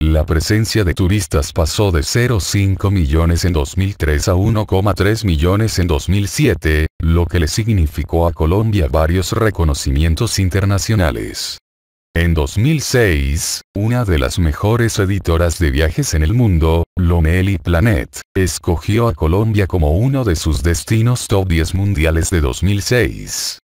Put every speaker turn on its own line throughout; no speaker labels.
La presencia de turistas pasó de 0,5 millones en 2003 a 1,3 millones en 2007, lo que le significó a Colombia varios reconocimientos internacionales. En 2006, una de las mejores editoras de viajes en el mundo, Lonely Planet, escogió a Colombia como uno de sus destinos top 10 mundiales de 2006.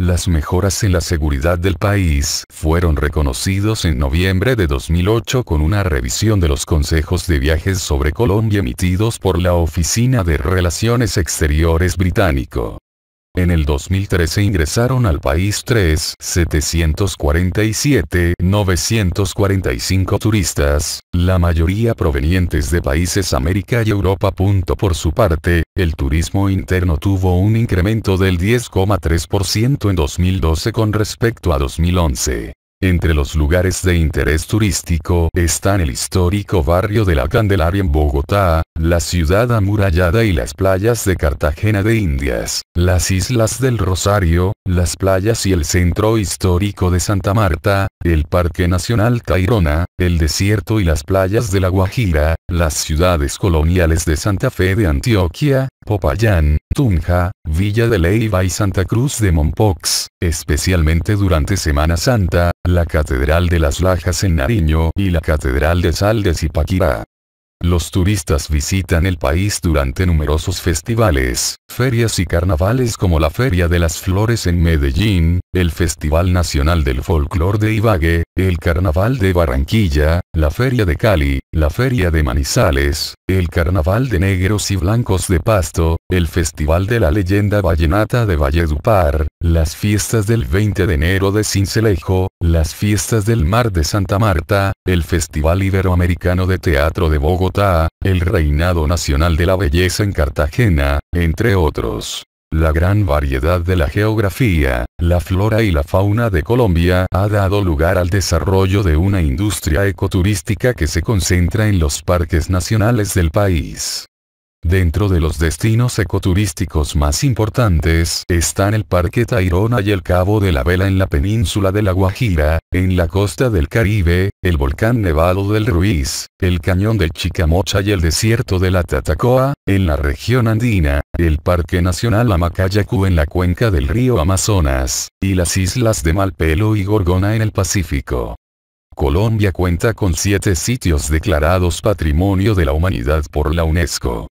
Las mejoras en la seguridad del país fueron reconocidos en noviembre de 2008 con una revisión de los consejos de viajes sobre Colombia emitidos por la Oficina de Relaciones Exteriores británico. En el 2013 ingresaron al país 3.747.945 turistas, la mayoría provenientes de países América y Europa. Por su parte, el turismo interno tuvo un incremento del 10,3% en 2012 con respecto a 2011. Entre los lugares de interés turístico están el histórico barrio de la Candelaria en Bogotá, la ciudad amurallada y las playas de Cartagena de Indias, las Islas del Rosario, las playas y el centro histórico de Santa Marta, el Parque Nacional Cairona, el desierto y las playas de La Guajira, las ciudades coloniales de Santa Fe de Antioquia, Popayán, Tunja, Villa de Leyva y Santa Cruz de Mompox, especialmente durante Semana Santa, la Catedral de las Lajas en Nariño y la Catedral de Sal de Zipaquirá. Los turistas visitan el país durante numerosos festivales, ferias y carnavales como la Feria de las Flores en Medellín, el Festival Nacional del Folclor de Ibagué, el Carnaval de Barranquilla, la Feria de Cali, la Feria de Manizales, el Carnaval de Negros y Blancos de Pasto, el Festival de la Leyenda Vallenata de Valledupar, las fiestas del 20 de enero de Cincelejo, las fiestas del Mar de Santa Marta, el Festival Iberoamericano de Teatro de Bogotá, el Reinado Nacional de la Belleza en Cartagena, entre otros. La gran variedad de la geografía, la flora y la fauna de Colombia ha dado lugar al desarrollo de una industria ecoturística que se concentra en los parques nacionales del país. Dentro de los destinos ecoturísticos más importantes están el Parque Tairona y el Cabo de la Vela en la península de La Guajira, en la costa del Caribe, el volcán Nevado del Ruiz, el cañón del Chicamocha y el desierto de la Tatacoa, en la región andina, el Parque Nacional Amacayacu en la cuenca del río Amazonas, y las islas de Malpelo y Gorgona en el Pacífico. Colombia cuenta con siete sitios declarados Patrimonio de la Humanidad por la UNESCO.